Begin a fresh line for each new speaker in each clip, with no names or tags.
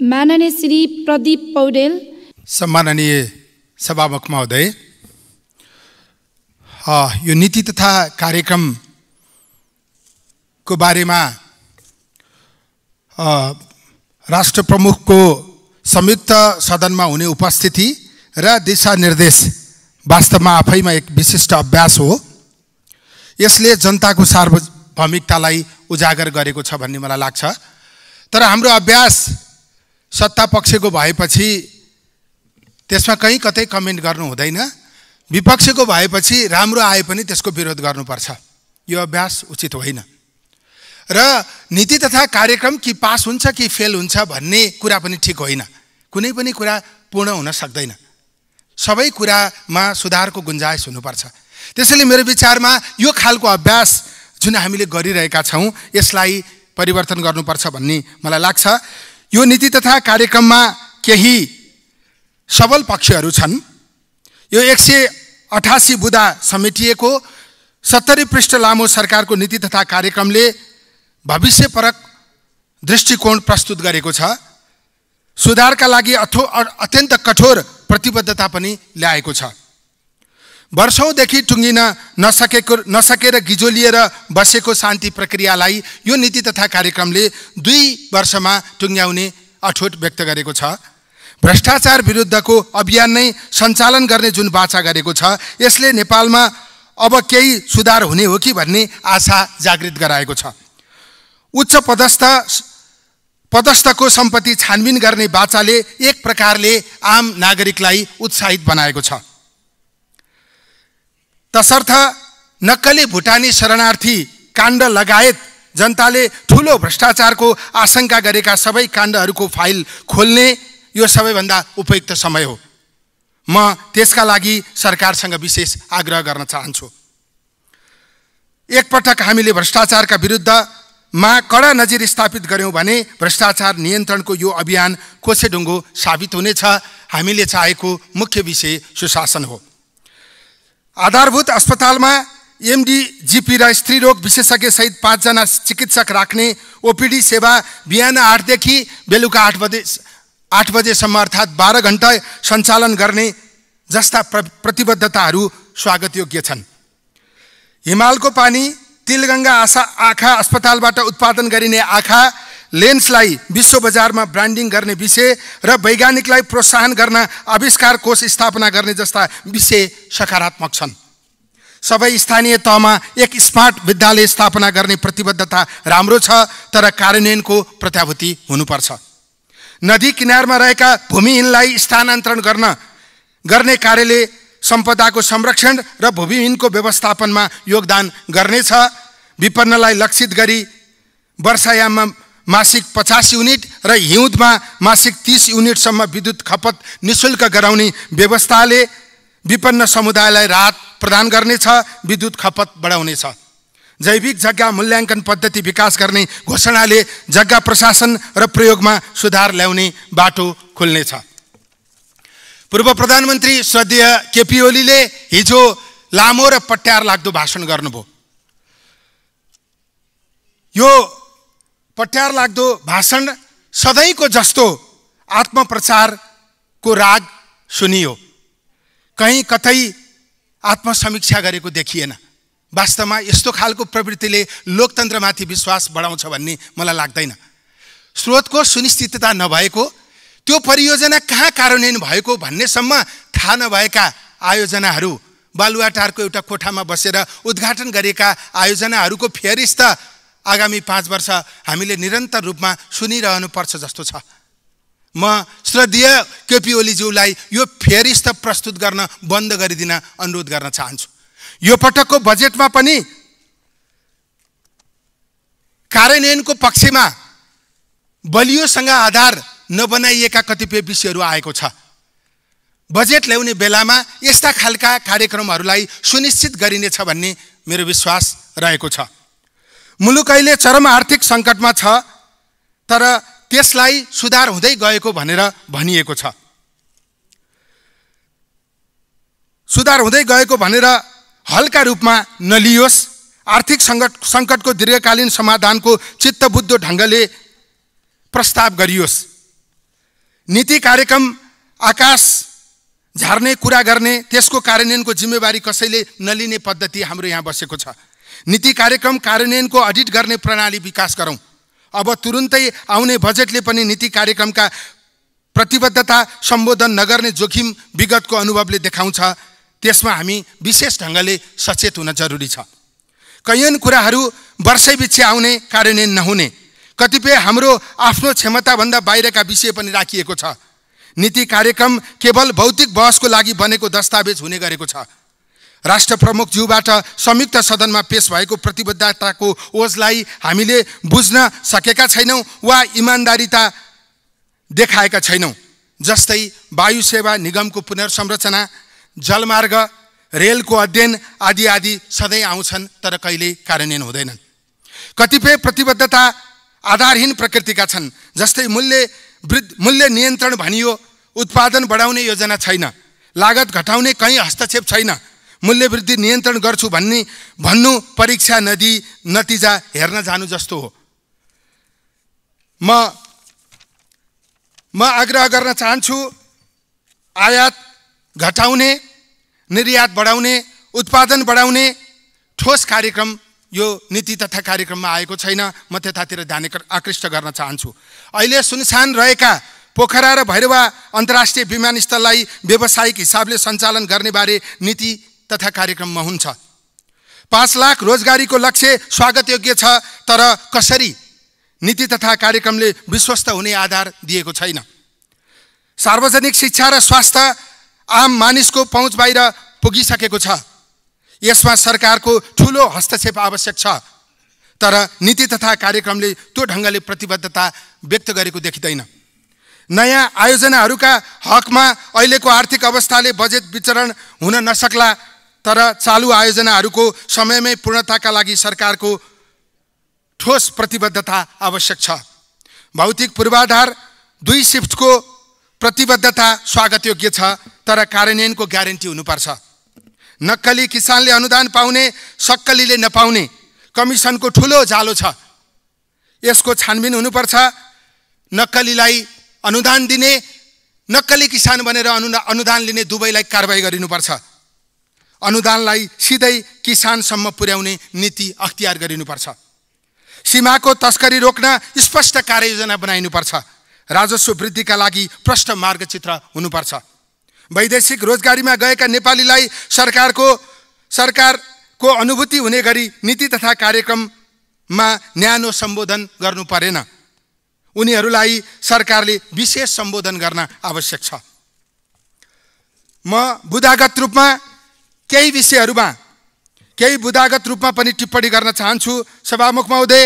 माननीय श्री प्रदीप पौडेल सम्माननीय सभामुख महोदय यो नीति तथा कार्यक्रमको बारेमा राष्ट्र प्रमुखको संयुक्त सदनमा हुने उपस्थिति र दिशानिर्देश वास्तवमा आफैमा एक विशिष्ट अभ्यास हो यसले जनताको सार्वभौमिकतालाई उजागर गरेको छ भन्ने मलाई लाग्छ तर हाम्रो अभ्यास सत्ता पक्षको भएपछि त्यसमा कहीँ कतै कमेन्ट गर्नु हुँदैन विपक्षको भएपछि राम्रो आए पनि त्यसको विरोध गर्नुपर्छ यो अभ्यास उचित होइन र नीति तथा कार्यक्रम कि पास हुन्छ कि फेल हुन्छ भन्ने कुरा पनि ठिक होइन कुनै पनि कुरा पूर्ण हुन सक्दैन सबै कुरामा सुधारको गुन्जाइस हुनुपर्छ त्यसैले मेरो विचारमा यो खालको अभ्यास जुन हामीले गरिरहेका छौँ यसलाई परिवर्तन गर्नुपर्छ भन्ने मलाई लाग्छ यो नीति तथा कार्यक्रममा केही सबल पक्षहरू छन् यो एक सय अठासी बुदा समेटिएको सत्तरी पृष्ठ लामो सरकारको नीति तथा कार्यक्रमले भविष्यपरक दृष्टिकोण प्रस्तुत गरेको छ सुधारका लागि अथो अत्यन्त कठोर प्रतिबद्धता पनि ल्याएको छ वर्षौँदेखि टुङ्गिन नसकेको नसकेर गिजोलिएर बसेको शान्ति प्रक्रियालाई यो नीति तथा कार्यक्रमले दुई वर्षमा टुङ्ग्याउने अठोट व्यक्त गरेको छ भ्रष्टाचार विरुद्धको अभियान नै सञ्चालन गर्ने जुन बाचा गरेको छ यसले नेपालमा अब केही सुधार हुने हो कि भन्ने आशा जागृत गराएको छ उच्च पदस्थ पदस्थको सम्पत्ति छानबिन गर्ने बाचाले एक प्रकारले आम नागरिकलाई उत्साहित बनाएको छ तसर्थ नक्कली भुटानी शरणार्थी काण्ड लगायत जनताले ठुलो भ्रष्टाचारको आशंका गरेका सबै काण्डहरूको फाइल खोल्ने यो सबैभन्दा उपयुक्त समय हो म त्यसका लागि सरकारसँग विशेष आग्रह गर्न चाहन्छु एकपटक हामीले भ्रष्टाचारका विरुद्धमा कडा नजिर स्थापित गऱ्यौँ भने भ्रष्टाचार नियन्त्रणको यो अभियान कोसेढुङ्गो साबित हुनेछ हामीले चाहेको मुख्य विषय सुशासन हो आधारभूत अस्पतालमा एमडी एमडिजिपी र स्त्रीरोग विशेषज्ञसहित पाँचजना चिकित्सक राख्ने ओपिडी सेवा बिहान आठदेखि बेलुका आठ बजे आठ बजेसम्म अर्थात् बाह्र घन्टा सञ्चालन गर्ने जस्ता प्र प्रतिबद्धताहरू स्वागतयोग्य छन् हिमालको पानी तिलगङ्गा आशा आँखा अस्पतालबाट उत्पादन गरिने आँखा लेन्सलाई विश्व बजारमा ब्रान्डिङ गर्ने विषय र वैज्ञानिकलाई प्रोत्साहन गर्न आविष्कार कोष स्थापना गर्ने जस्ता विषय सकारात्मक छन् सबै स्थानीय तहमा एक स्मार्ट विद्यालय स्थापना गर्ने प्रतिबद्धता राम्रो छ तर कार्यान्वयनको प्रत्याभूति हुनुपर्छ नदी किनारमा रहेका भूमिहीनलाई स्थानान्तरण गर्न गर्ने कार्यले सम्पदाको संरक्षण र भूमिहीनको व्यवस्थापनमा योगदान गर्नेछ विपन्नलाई लक्षित गरी वर्षायाममा मासिक पचास युनिट र हिउँदमा मासिक तिस युनिटसम्म विद्युत खपत निशुल्क गराउने व्यवस्थाले विपन्न समुदायलाई राहत प्रदान गर्नेछ विद्युत खपत बढाउनेछ जैविक जग्गा मूल्याङ्कन पद्धति विकास गर्ने घोषणाले जग्गा प्रशासन र प्रयोगमा सुधार ल्याउने बाटो खुल्नेछ पूर्व प्रधानमन्त्री श्रद्धेय केपी ओलीले हिजो लामो र पट्यार लाग्दो भाषण गर्नुभयो यो पट्यार लाग्दो भाषण सधैँको जस्तो आत्मप्रचारको राग सुनियो कहीँ कतै आत्मसमीक्षा गरेको देखिएन वास्तवमा यस्तो खालको प्रवृत्तिले लोकतन्त्रमाथि विश्वास बढाउँछ भन्ने मलाई लाग्दैन स्रोतको सुनिश्चितता नभएको त्यो परियोजना कहाँ कार्यान्वयन भएको भन्नेसम्म थाहा नभएका आयोजनाहरू बालुवाटारको एउटा कोठामा बसेर उद्घाटन गरेका आयोजनाहरूको फेरिस्ता आगामी पाँच वर्ष हामीले निरन्तर रूपमा सुनिरहनुपर्छ जस्तो छ म श्रद्धेय केपी ओलीज्यूलाई यो फेरिस्त प्रस्तुत गर्न बन्द गरिदिन अनुरोध गर्न चाहन्छु यो पटकको बजेटमा पनि कार्यान्वयनको पक्षमा बलियोसँग आधार नबनाइएका कतिपय विषयहरू आएको छ बजेट ल्याउने बेलामा यस्ता खालका कार्यक्रमहरूलाई सुनिश्चित गरिनेछ भन्ने मेरो विश्वास रहेको छ मुलुक अहिले चरम आर्थिक सङ्कटमा छ तर त्यसलाई सुधार हुँदै गएको भनेर भनिएको छ सुधार हुँदै गएको भनेर हल्का रूपमा नलियोस् आर्थिक सङ्कट सङ्कटको दीर्घकालीन समाधानको चित्तबुद्ध ढङ्गले प्रस्ताव गरियोस् नीति कार्यक्रम आकाश झार्ने कुरा गर्ने त्यसको कार्यान्वयनको जिम्मेवारी कसैले नलिने पद्धति हाम्रो यहाँ बसेको छ नीति कार्यक्रम कार्यान्वयनको अडिट गर्ने प्रणाली विकास गरौँ अब तुरुन्तै आउने बजेटले पनि नीति कार्यक्रमका प्रतिबद्धता सम्बोधन नगर्ने जोखिम विगतको अनुभवले देखाउँछ त्यसमा हामी विशेष ढङ्गले सचेत हुन जरुरी छ कैयन कुराहरू वर्षैपछि आउने कार्यान्वयन नहुने कतिपय हाम्रो आफ्नो क्षमताभन्दा बाहिरका विषय पनि राखिएको छ नीति कार्यक्रम केवल भौतिक बहसको लागि बनेको दस्तावेज हुने गरेको छ राष्ट्र ज्यूबाट संयुक्त सदनमा पेश भएको प्रतिबद्धताको ओजलाई हामीले बुझ्न सकेका छैनौँ वा इमान्दारिता देखाएका छैनौँ जस्तै वायु सेवा निगमको पुनर्संरचना जलमार्ग रेलको अध्ययन आदि आदि सधैँ आउँछन् तर कहिले कार्यान्वयन हुँदैनन् कतिपय प्रतिबद्धता आधारहीन प्रकृतिका छन् जस्तै मूल्य वृद्ध मूल्य नियन्त्रण भनियो उत्पादन बढाउने योजना छैन लागत घटाउने कहीँ हस्तक्षेप छैन मूल्यवृद्धि नियन्त्रण गर्छु भन्ने भन्नु परीक्षा नदी नतिजा हेर्न जानु जस्तो हो म म आग्रह गर्न चाहन्छु आयात घटाउने निर्यात बढाउने उत्पादन बढाउने ठोस कार्यक्रम यो नीति तथा कार्यक्रममा आएको छैन म त्यतातिर ध्यान आकृष्ट गर्न चाहन्छु अहिले सुनसान रहेका पोखरा र भैरवा अन्तर्राष्ट्रिय विमानस्थललाई व्यावसायिक हिसाबले सञ्चालन गर्नेबारे नीति तथा कार्यक्रममा हुन्छ पाँच लाख रोजगारीको लक्ष्य स्वागतयोग्य छ तर कसरी नीति तथा कार्यक्रमले विश्वस्त हुने आधार दिएको छैन सार्वजनिक शिक्षा र स्वास्थ्य आम मानिसको पहुँच बाहिर पुगिसकेको छ यसमा सरकारको ठुलो हस्तक्षेप आवश्यक छ तर नीति तथा कार्यक्रमले त्यो ढङ्गले प्रतिबद्धता व्यक्त गरेको देखिँदैन नयाँ आयोजनाहरूका हकमा अहिलेको आर्थिक अवस्थाले बजेट वितरण हुन नसक्ला तर चालु आयोजनाहरूको समयमै पूर्णताका लागि सरकारको ठोस प्रतिबद्धता आवश्यक छ भौतिक पूर्वाधार दुई सिफ्टको प्रतिबद्धता स्वागतयोग्य छ तर कार्यान्वयनको ग्यारेन्टी हुनुपर्छ नक्कली किसानले अनुदान पाउने सक्कलीले नपाउने कमिसनको ठुलो जालो छ यसको छानबिन हुनुपर्छ नक्कलीलाई अनुदान दिने नक्कली किसान बनेर अनुदान लिने दुवैलाई कारवाही गरिनुपर्छ अनुदानलाई सिधै किसानसम्म पुर्याउने नीति अख्तियार गरिनुपर्छ सीमाको तस्करी रोक्न स्पष्ट कार्ययोजना बनाइनुपर्छ राजस्व वृद्धिका लागि प्रष्ट मार्गचित्र हुनुपर्छ वैदेशिक रोजगारीमा गएका नेपालीलाई सरकारको सरकारको अनुभूति हुने गरी नीति तथा कार्यक्रममा न्यानो सम्बोधन गर्नु परेन उनीहरूलाई सरकारले विशेष सम्बोधन गर्न आवश्यक छ म बुदागत रूपमा केही विषयहरूमा केही बुदागत रूपमा पनि टिप्पणी गर्न चाहन्छु सभामुख महोदय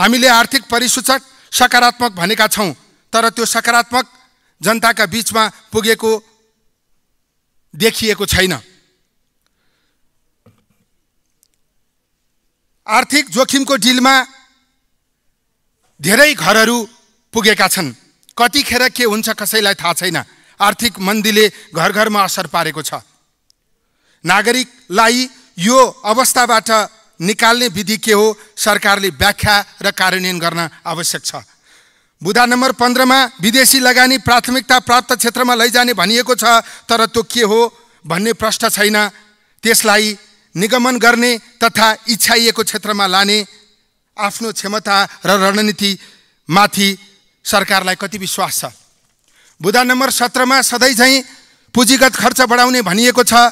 हामीले आर्थिक परिसूचक सकारात्मक भनेका छौँ तर त्यो सकारात्मक जनताका बिचमा पुगेको देखिएको छैन आर्थिक जोखिमको डिलमा धेरै घरहरू पुगेका छन् कतिखेर के हुन्छ कसैलाई थाहा छैन आर्थिक मन्दीले घर घरमा असर पारेको छ नागरिकलाई यो अवस्थाबाट निकाल्ने विधि के हो सरकारले व्याख्या र कार्यान्वयन गर्न आवश्यक छ बुधा नम्बर पन्ध्रमा विदेशी लगानी प्राथमिकता प्राप्त क्षेत्रमा लैजाने भनिएको छ तर त्यो के हो भन्ने प्रश्न छैन त्यसलाई निगमन गर्ने तथा इच्छाइएको क्षेत्रमा लाने आफ्नो क्षमता र रणनीतिमाथि सरकारलाई कति विश्वास छ बुधा नम्बर सत्रमा सधैँझै पुँजीगत खर्च बढाउने भनिएको छ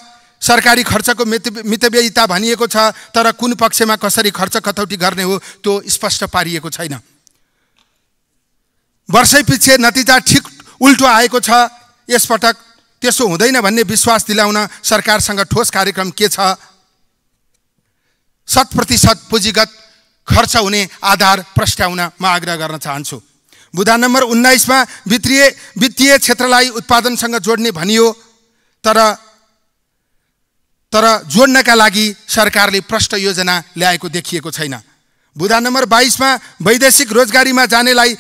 सरकारी खर्चको मित मितव्ययिता भनिएको छ तर कुन पक्षमा कसरी खर्च कटौती गर्ने हो त्यो स्पष्ट पारिएको छैन वर्षै पछि नतिजा ठिक उल्टो आएको छ यसपटक त्यसो हुँदैन भन्ने विश्वास दिलाउन सरकारसँग ठोस कार्यक्रम के छ शत प्रतिशत पुँजीगत खर्च हुने आधार प्रस्ट्याउन म आग्रह गर्न चाहन्छु बुधा नम्बर उन्नाइसमा वित्तीय वित्तीय क्षेत्रलाई उत्पादनसँग जोड्ने भनियो तर तर जोड्नका लागि सरकारले प्रष्ट योजना ल्याएको देखिएको छैन बुधा नम्बर बाइसमा वैदेशिक रोजगारीमा जानेलाई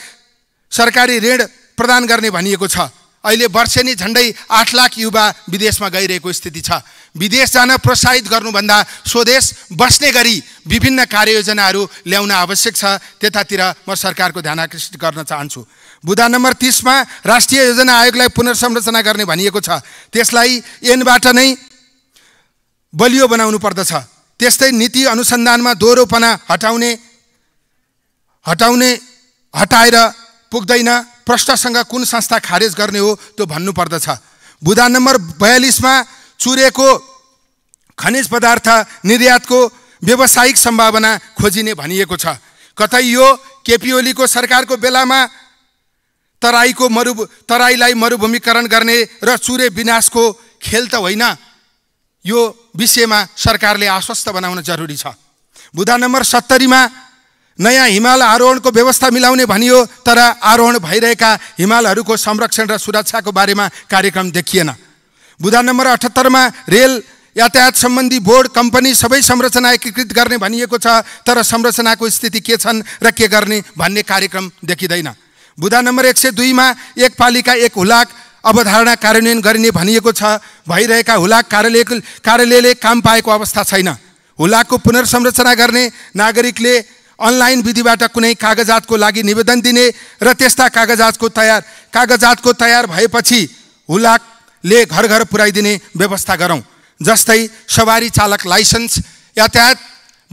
सरकारी ऋण प्रदान गर्ने भनिएको छ अहिले वर्षेनी झन्डै आठ लाख युवा विदेशमा गइरहेको स्थिति छ विदेश जान प्रोत्साहित गर्नुभन्दा स्वदेश बस्ने गरी विभिन्न कार्ययोजनाहरू ल्याउन आवश्यक छ त्यतातिर म सरकारको ध्यान आकर्षित गर्न चाहन्छु बुधा नम्बर तिसमा राष्ट्रिय योजना आयोगलाई पुनर्संरचना गर्ने भनिएको छ त्यसलाई एनबाट नै बलियो बनाउनु पर्दछ त्यस्तै नीति अनुसन्धानमा दोहोरोपना हटाउने हटाउने हटाएर पुग्दैन प्रश्नसँग कुन संस्था खारेज गर्ने हो त्यो भन्नुपर्दछ बुधा नम्बर बयालिसमा चुरेको खनिज पदार्थ निर्यातको व्यावसायिक सम्भावना खोजिने भनिएको छ कतै यो केपिओलीको सरकारको बेलामा तराईको मरु तराईलाई मरुभूमिकरण गर्ने र चुरे विनाशको खेल त होइन यो विषयमा सरकारले आश्वस्त बनाउन जरुरी छ बुधा नम्बर सत्तरीमा नयाँ हिमाल आरोहणको व्यवस्था मिलाउने भनियो तर आरोहण भइरहेका हिमालहरूको संरक्षण र सुरक्षाको बारेमा कार्यक्रम देखिएन बुधा नम्बर अठहत्तरमा रेल यातायात सम्बन्धी बोर्ड कम्पनी सबै संरचना एकीकृत गर्ने भनिएको छ तर संरचनाको स्थिति के छन् र के गर्ने भन्ने कार्यक्रम देखिँदैन बुधा नम्बर एक सय दुईमा एक पालिका एक हुलाक अवधारणा कार्यान्वयन गरिने भनिएको छ भइरहेका हुलाक कार्यालय कार्यालयले काम पाएको अवस्था छैन हुलाकको पुनर्संरचना गर्ने नागरिकले अनलाइन विधिबाट कुनै कागजातको लागि निवेदन दिने र त्यस्ता कागजातको तयार कागजातको तयार भएपछि हुलाकले घर घर पुर्याइदिने व्यवस्था गरौँ जस्तै सवारी चालक लाइसेन्स यातायात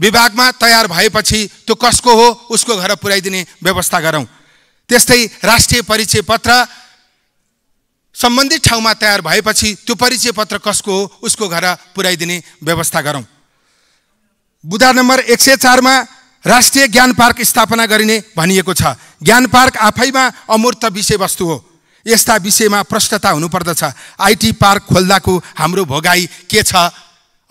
विभागमा तयार भएपछि त्यो कसको हो उसको घर पुर्याइदिने व्यवस्था गरौँ त्यस्तै राष्ट्रिय परिचय पत्र सम्बन्धित ठाउँमा तयार भएपछि त्यो परिचय पत्र कसको हो उसको घर पुर्याइदिने व्यवस्था गरौँ बुधा नम्बर एक सय चारमा राष्ट्रिय ज्ञान पार्क स्थापना गरिने भनिएको छ ज्ञान पार्क आफैमा अमूर्त विषयवस्तु हो यस्ता विषयमा प्रष्टता हुनुपर्दछ आइटी पार्क खोल्दाको हाम्रो भोगाई के छ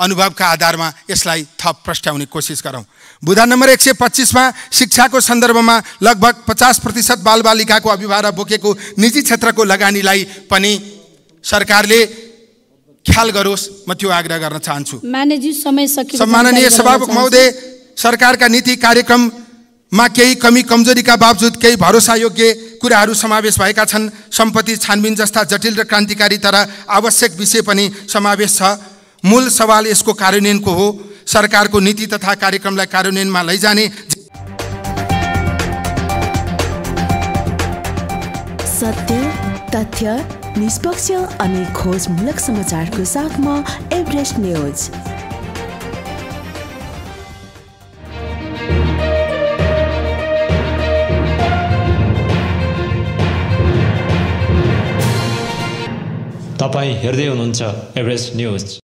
अनुभवका आधारमा यसलाई थप प्रस्ट्याउने कोसिस गरौँ बुधा नम्बर एक सय पच्चिसमा शिक्षाको सन्दर्भमा लगभग पचास प्रतिशत बालबालिकाको अभिभावक बोकेको निजी क्षेत्रको लगानीलाई पनि सरकारले ख्याल गरोस् म त्यो आग्रह गर्न चाहन्छु सम्माननीय सभामुख महोदय सरकारका नीति कार्यक्रममा केही कमी कमजोरीका बावजुद केही भरोसायोग्य कुराहरू समावेश भएका छन् सम्पत्ति छानबिन जस्ता जटिल र क्रान्तिकारी तर आवश्यक विषय पनि समावेश छ मूल सवाल यसको कार्यान्वयनको हो सरकारको नीति तथा कार्यक्रमलाई कार्यान्वयनमा लैजाने सत्य तथ्य निष्पक्ष अनि खोजमूलक समाचारको साथमा एभरेस्ट न्युज तपाईँ हेर्दै हुनुहुन्छ एभरेस्ट न्युज